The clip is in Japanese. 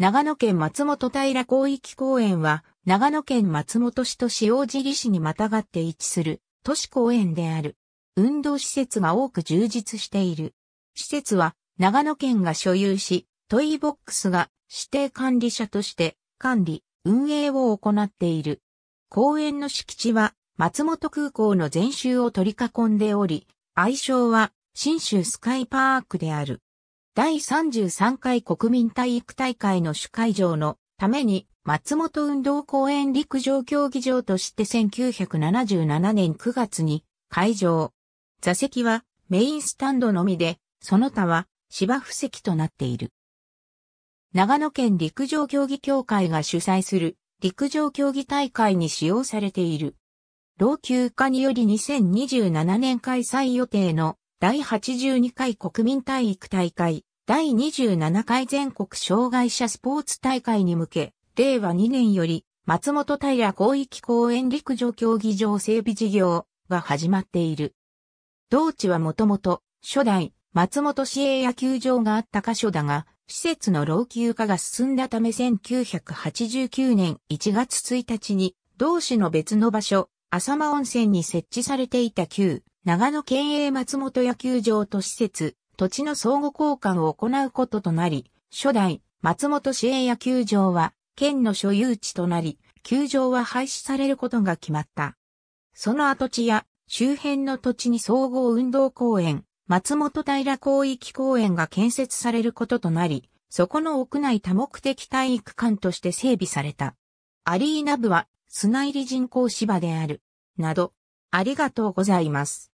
長野県松本平広域公園は、長野県松本市と塩尻市にまたがって位置する都市公園である。運動施設が多く充実している。施設は長野県が所有し、トイボックスが指定管理者として管理、運営を行っている。公園の敷地は松本空港の全周を取り囲んでおり、愛称は新州スカイパークである。第33回国民体育大会の主会場のために松本運動公園陸上競技場として1977年9月に会場。座席はメインスタンドのみで、その他は芝布席となっている。長野県陸上競技協会が主催する陸上競技大会に使用されている。老朽化により2027年開催予定の第82回国民体育大会、第27回全国障害者スポーツ大会に向け、令和2年より、松本平広域公園陸上競技場整備事業が始まっている。同地はもともと、初代、松本市営野球場があった箇所だが、施設の老朽化が進んだため1989年1月1日に、同市の別の場所、浅間温泉に設置されていた旧長野県営松本野球場と施設、土地の相互交換を行うこととなり、初代松本市営野球場は県の所有地となり、球場は廃止されることが決まった。その跡地や周辺の土地に総合運動公園、松本平広域公園が建設されることとなり、そこの屋内多目的体育館として整備された。アリーナ部は砂入り人工芝である。など、ありがとうございます。